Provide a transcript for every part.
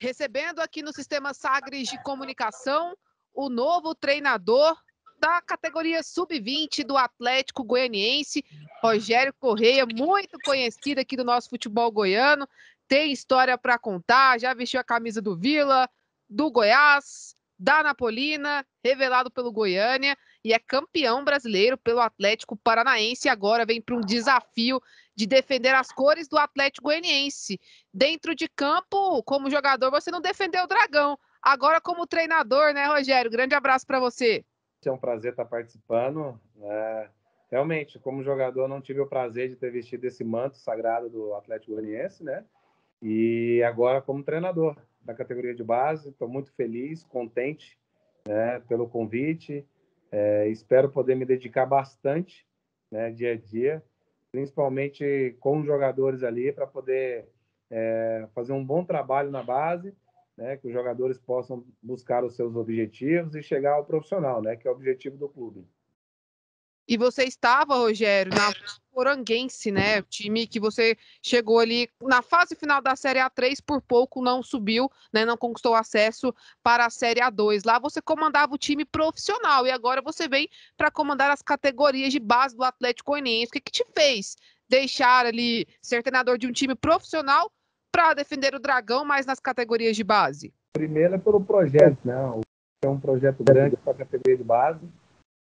recebendo aqui no Sistema Sagres de Comunicação o novo treinador da categoria sub-20 do Atlético Goianiense, Rogério Correia, muito conhecido aqui do nosso futebol goiano, tem história para contar, já vestiu a camisa do Vila, do Goiás, da Napolina, revelado pelo Goiânia e é campeão brasileiro pelo Atlético Paranaense. E agora vem para um desafio de defender as cores do Atlético Goianiense. Dentro de campo, como jogador, você não defendeu o Dragão. Agora, como treinador, né, Rogério? Grande abraço para você. É um prazer estar participando. É, realmente, como jogador, não tive o prazer de ter vestido esse manto sagrado do Atlético Goianiense, né? E agora, como treinador, da categoria de base. Estou muito feliz, contente né, pelo convite. É, espero poder me dedicar bastante né, dia a dia, principalmente com os jogadores ali, para poder é, fazer um bom trabalho na base, né, que os jogadores possam buscar os seus objetivos e chegar ao profissional, né, que é o objetivo do clube. E você estava, Rogério, na Poranguense, né? O time que você chegou ali na fase final da Série A3 por pouco não subiu, né? Não conquistou acesso para a Série A2. Lá você comandava o time profissional e agora você vem para comandar as categorias de base do Atlético Goianiense. O que, que te fez deixar ali ser treinador de um time profissional para defender o Dragão, mas nas categorias de base? Primeiro é pelo projeto, né? É um projeto grande para a categoria de base.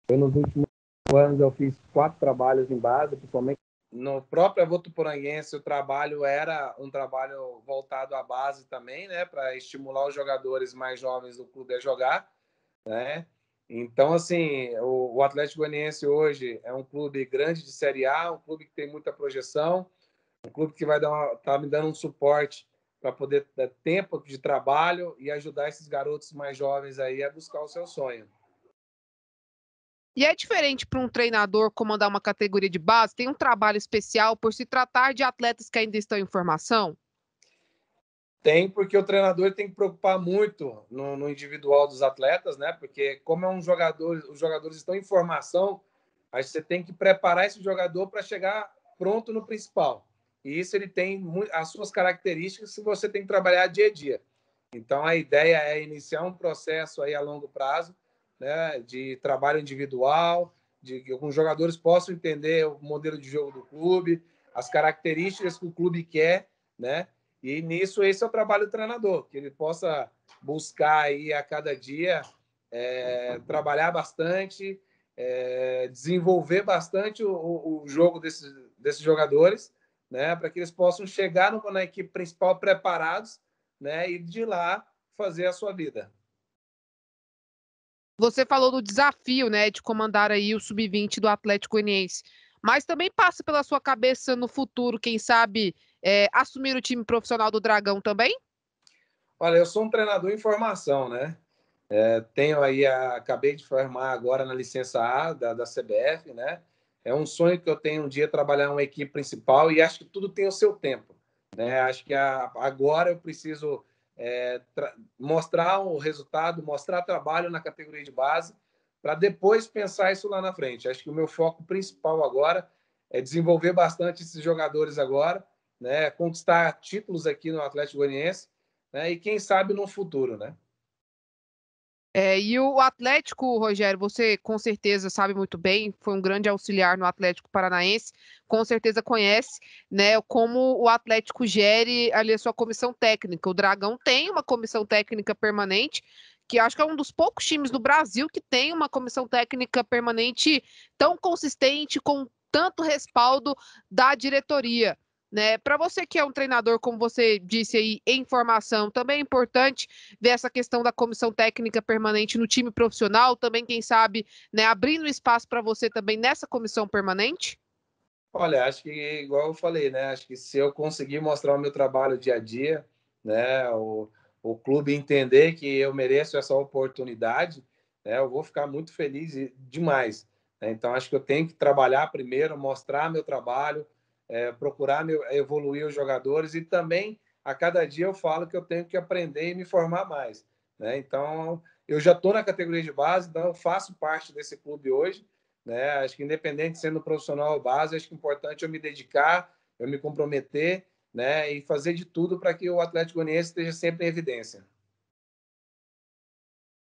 Foi nos últimos anos eu fiz quatro trabalhos em base, principalmente no próprio Votuporanguense o trabalho era um trabalho voltado à base também, né, para estimular os jogadores mais jovens do clube a jogar, né? Então, assim, o, o Atlético Goianiense hoje é um clube grande de Série A, um clube que tem muita projeção, um clube que vai dar uma, tá me dando um suporte para poder dar é, tempo de trabalho e ajudar esses garotos mais jovens aí a buscar o seu sonho. E é diferente para um treinador comandar uma categoria de base? Tem um trabalho especial por se tratar de atletas que ainda estão em formação? Tem, porque o treinador tem que preocupar muito no, no individual dos atletas, né? Porque como é um jogador, os jogadores estão em formação, aí você tem que preparar esse jogador para chegar pronto no principal. E isso ele tem as suas características que você tem que trabalhar dia a dia. Então a ideia é iniciar um processo aí a longo prazo né, de trabalho individual, de que alguns jogadores possam entender o modelo de jogo do clube, as características que o clube quer, né? E nisso esse é o trabalho do treinador, que ele possa buscar aí a cada dia é, trabalhar bastante, é, desenvolver bastante o, o, jogo desses, desses jogadores, né? Para que eles possam chegar no, na equipe principal preparados, né? E de lá fazer a sua vida. Você falou do desafio, né, de comandar aí o sub-20 do Atlético Goianiense, mas também passa pela sua cabeça no futuro, quem sabe, é, assumir o time profissional do Dragão também? Olha, eu sou um treinador em formação, né? É, tenho aí, a, acabei de formar agora na licença A da, da CBF, né? É um sonho que eu tenho um dia trabalhar uma equipe principal e acho que tudo tem o seu tempo, né? Acho que a, agora eu preciso é, mostrar o resultado, mostrar trabalho na categoria de base, para depois pensar isso lá na frente. Acho que o meu foco principal agora é desenvolver bastante esses jogadores agora, né? conquistar títulos aqui no Atlético Goianiense, né? e quem sabe no futuro, né? É, e o Atlético, Rogério, você com certeza sabe muito bem, foi um grande auxiliar no Atlético Paranaense, com certeza conhece, né, como o Atlético gere ali a sua comissão técnica. O Dragão tem uma comissão técnica permanente, que acho que é um dos poucos times do Brasil que tem uma comissão técnica permanente tão consistente, com tanto respaldo da diretoria. Né? Para você que é um treinador, como você disse aí, em formação, também é importante ver essa questão da comissão técnica permanente no time profissional, também, quem sabe, né, abrindo espaço para você também nessa comissão permanente? Olha, acho que, igual eu falei, né? Acho que se eu conseguir mostrar o meu trabalho dia a dia, né? O, o clube entender que eu mereço essa oportunidade, né? Eu vou ficar muito feliz demais. Né? Então, acho que eu tenho que trabalhar primeiro, mostrar meu trabalho, é, procurar evoluir os jogadores e também a cada dia eu falo que eu tenho que aprender e me formar mais. Né? Então, eu já estou na categoria de base, então faço parte desse clube hoje. Né? Acho que independente de sendo profissional ou base, acho que é importante eu me dedicar, eu me comprometer né? e fazer de tudo para que o Atlético Goianiense esteja sempre em evidência.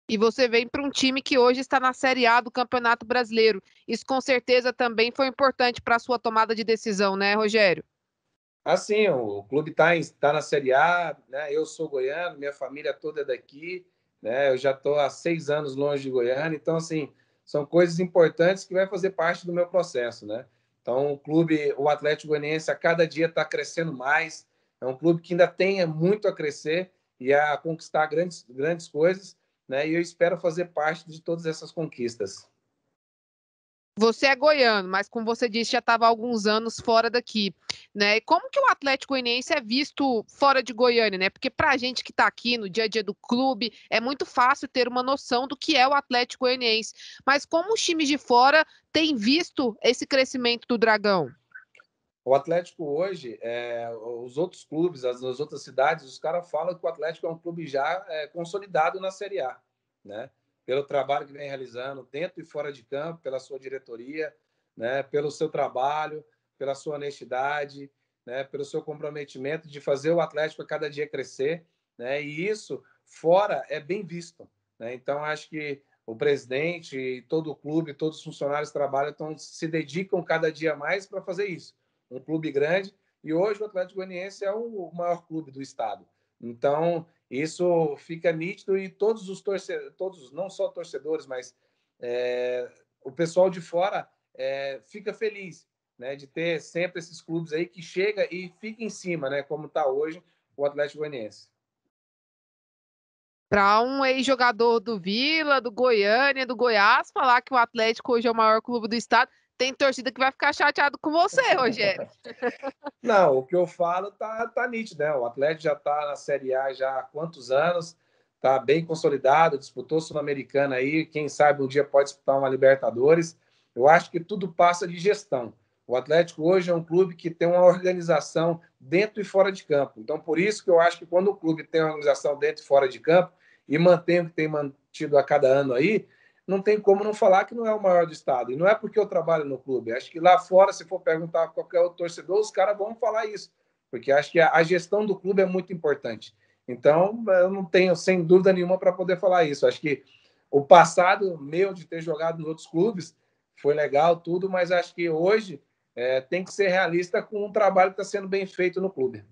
E você vem para um time que hoje está na Série A do Campeonato Brasileiro. Isso com certeza também foi importante para a sua tomada de decisão, né, Rogério? Assim, o clube está tá na Série A, né? eu sou goiano, minha família toda é daqui, né? eu já estou há seis anos longe de Goiânia, então, assim, são coisas importantes que vai fazer parte do meu processo. Né? Então, o clube, o Atlético Goianiense, a cada dia está crescendo mais, é um clube que ainda tem muito a crescer e a conquistar grandes, grandes coisas, né? E eu espero fazer parte de todas essas conquistas. Você é goiano, mas como você disse, já estava há alguns anos fora daqui, né? E como que o Atlético Goianiense é visto fora de Goiânia, né? Porque para a gente que está aqui no dia a dia do clube, é muito fácil ter uma noção do que é o Atlético Goianiense. Mas como os times de fora têm visto esse crescimento do Dragão? O Atlético hoje, é, os outros clubes, as, as outras cidades, os caras falam que o Atlético é um clube já é, consolidado na Série A, né? Pelo trabalho que vem realizando dentro e fora de campo, pela sua diretoria, né? Pelo seu trabalho, pela sua honestidade, né? Pelo seu comprometimento de fazer o Atlético a cada dia crescer, né? E isso fora é bem visto, né? Então acho que o presidente, todo o clube, todos os funcionários que trabalham, então, se dedicam cada dia mais para fazer isso um clube grande, e hoje o Atlético Goianiense é o maior clube do estado. Então, isso fica nítido e todos os torcedores, todos, não só torcedores, mas é, o pessoal de fora é, fica feliz né, de ter sempre esses clubes aí que chega e fica em cima, né, como está hoje o Atlético Goianiense. Para um ex-jogador do Vila, do Goiânia, do Goiás, falar que o Atlético hoje é o maior clube do estado, tem torcida que vai ficar chateado com você, Rogério. Não, o que eu falo tá, tá nítido, né? O Atlético já tá na Série A já há quantos anos, tá bem consolidado, disputou Sul-Americana aí, quem sabe um dia pode disputar uma Libertadores. Eu acho que tudo passa de gestão. O Atlético hoje é um clube que tem uma organização dentro e fora de campo. Então, por isso que eu acho que quando o clube tem uma organização dentro e fora de campo e mantém o que tem mantido a cada ano aí, não tem como não falar que não é o maior do estado. E não é porque eu trabalho no clube. Acho que lá fora, se for perguntar a qualquer outro torcedor, os caras vão falar isso, porque acho que a gestão do clube é muito importante. Então, eu não tenho, sem dúvida nenhuma, para poder falar isso. Acho que o passado meu de ter jogado nos outros clubes foi legal, tudo, mas acho que hoje é, tem que ser realista com um trabalho que está sendo bem feito no clube.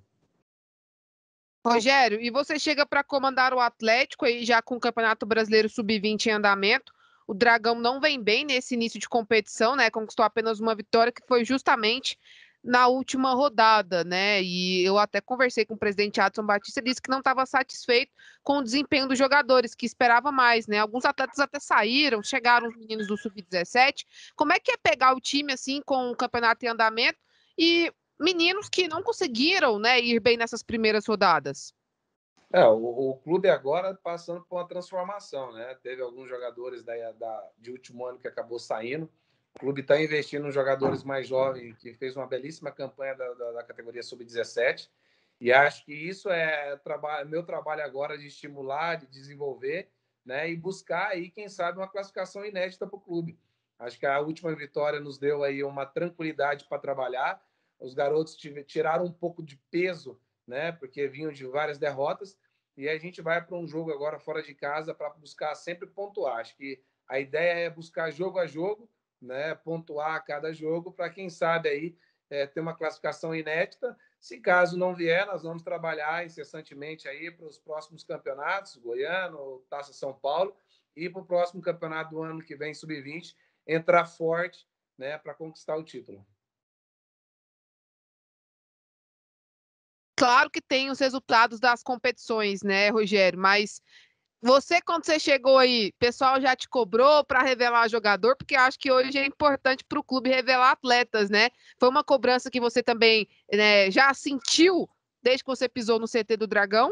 Rogério, e você chega para comandar o Atlético aí já com o Campeonato Brasileiro Sub-20 em andamento. O Dragão não vem bem nesse início de competição, né? Conquistou apenas uma vitória que foi justamente na última rodada, né? E eu até conversei com o presidente Adson Batista, disse que não estava satisfeito com o desempenho dos jogadores, que esperava mais, né? Alguns atletas até saíram, chegaram os meninos do sub-17. Como é que é pegar o time assim com o campeonato em andamento e meninos que não conseguiram, né, ir bem nessas primeiras rodadas? É, o, o, clube agora passando por uma transformação, né? Teve alguns jogadores da, da de último ano que acabou saindo. O clube está investindo em jogadores mais jovens, que fez uma belíssima campanha da, da, da categoria sub-17. E acho que isso é, é meu trabalho agora de estimular, de desenvolver, né? E buscar aí, quem sabe, uma classificação inédita para o clube. Acho que a última vitória nos deu aí uma tranquilidade para trabalhar. Os garotos tiraram um pouco de peso, né? Porque vinham de várias derrotas e a gente vai para um jogo agora fora de casa para buscar sempre pontuar. Acho que a ideia é buscar jogo a jogo, né? pontuar a cada jogo, para quem sabe aí é, ter uma classificação inédita. Se caso não vier, nós vamos trabalhar incessantemente aí para os próximos campeonatos, Goiano, Taça São Paulo, e para o próximo campeonato do ano que vem, Sub-20, entrar forte né, para conquistar o título. Claro que tem os resultados das competições, né, Rogério? Mas você, quando você chegou aí, o pessoal já te cobrou para revelar jogador, porque acho que hoje é importante para o clube revelar atletas, né? Foi uma cobrança que você também né, já sentiu desde que você pisou no CT do Dragão?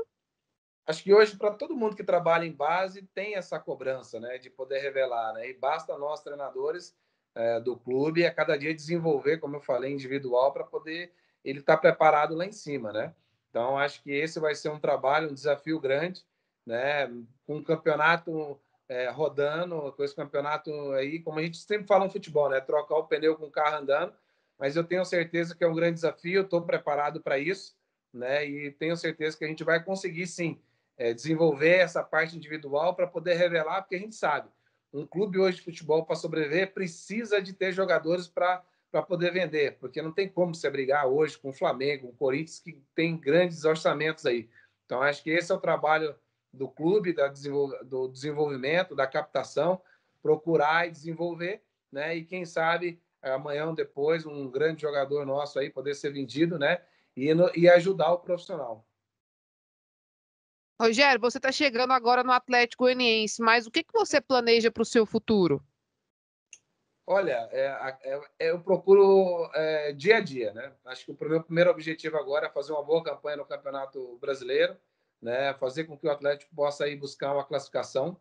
Acho que hoje, para todo mundo que trabalha em base, tem essa cobrança né, de poder revelar. Né? E basta nós, treinadores é, do clube, a cada dia desenvolver, como eu falei, individual, para poder ele está preparado lá em cima, né? Então, acho que esse vai ser um trabalho, um desafio grande, né? Com um o campeonato é, rodando, com esse campeonato aí, como a gente sempre fala no futebol, né? Trocar o pneu com o carro andando. Mas eu tenho certeza que é um grande desafio, estou preparado para isso, né? E tenho certeza que a gente vai conseguir, sim, é, desenvolver essa parte individual para poder revelar, porque a gente sabe, um clube hoje de futebol, para sobreviver, precisa de ter jogadores para para poder vender, porque não tem como se abrigar hoje com o Flamengo, com o Corinthians, que tem grandes orçamentos aí. Então, acho que esse é o trabalho do clube, da desenvol... do desenvolvimento, da captação, procurar e desenvolver, né? E quem sabe amanhã ou depois um grande jogador nosso aí poder ser vendido, né? E, no... e ajudar o profissional. Rogério, você está chegando agora no Atlético Goianiense, mas o que, que você planeja para o seu futuro? Olha, é, é, é, eu procuro é, dia a dia, né? Acho que o meu primeiro objetivo agora é fazer uma boa campanha no Campeonato Brasileiro, né? Fazer com que o Atlético possa ir buscar uma classificação,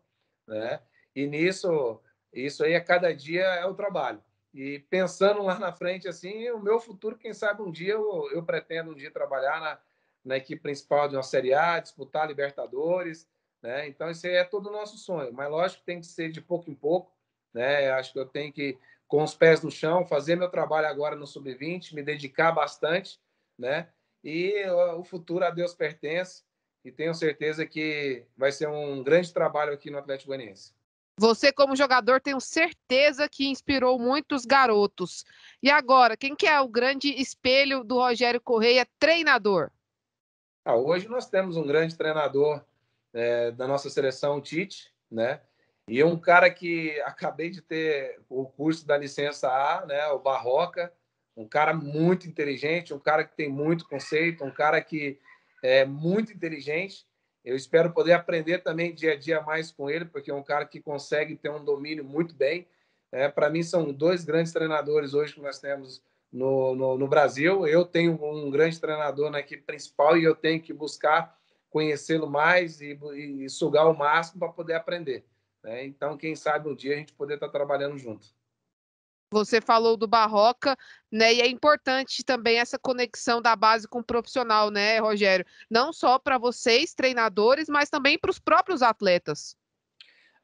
né? E nisso, isso aí a cada dia é o trabalho. E pensando lá na frente, assim, o meu futuro, quem sabe um dia eu, eu pretendo um dia trabalhar na, na equipe principal de uma Série A, disputar Libertadores, né? Então, isso aí é todo o nosso sonho. Mas, lógico, tem que ser de pouco em pouco, né? Eu acho que eu tenho que com os pés no chão, fazer meu trabalho agora no sub-20, me dedicar bastante, né? E o futuro a Deus pertence e tenho certeza que vai ser um grande trabalho aqui no Atlético Goianiense. Você, como jogador, tenho certeza que inspirou muitos garotos. E agora, quem que é o grande espelho do Rogério Correia, treinador? Ah, hoje nós temos um grande treinador é, da nossa seleção, o Tite, né? E um cara que acabei de ter o curso da licença A, né, o Barroca, um cara muito inteligente, um cara que tem muito conceito, um cara que é muito inteligente. Eu espero poder aprender também dia a dia mais com ele, porque é um cara que consegue ter um domínio muito bem. É, Para mim, são dois grandes treinadores hoje que nós temos no, no, no, Brasil. Eu tenho um grande treinador na equipe principal e eu tenho que buscar conhecê-lo mais e, e, e sugar o máximo para poder aprender. Né? Então, quem sabe um dia a gente poder estar tá trabalhando junto. Você falou do Barroca, né? E é importante também essa conexão da base com o profissional, né, Rogério? Não só para vocês, treinadores, mas também para os próprios atletas.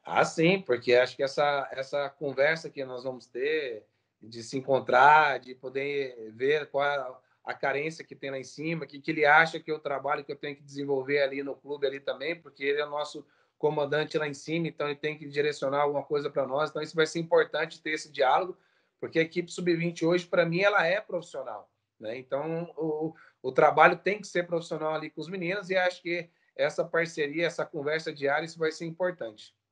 Ah, sim, porque acho que essa, essa conversa que nós vamos ter, de se encontrar, de poder ver qual a, é a carência que tem lá em cima, o que, que ele acha que o trabalho, que eu tenho que desenvolver ali no clube ali também, porque ele é o nosso comandante lá em cima, então ele tem que direcionar alguma coisa para nós. Então, isso vai ser importante ter esse diálogo, porque a equipe sub-20 hoje, para mim, ela é profissional. Né? Então, o, o trabalho tem que ser profissional ali com os meninos e acho que essa parceria, essa conversa diária, isso vai ser importante.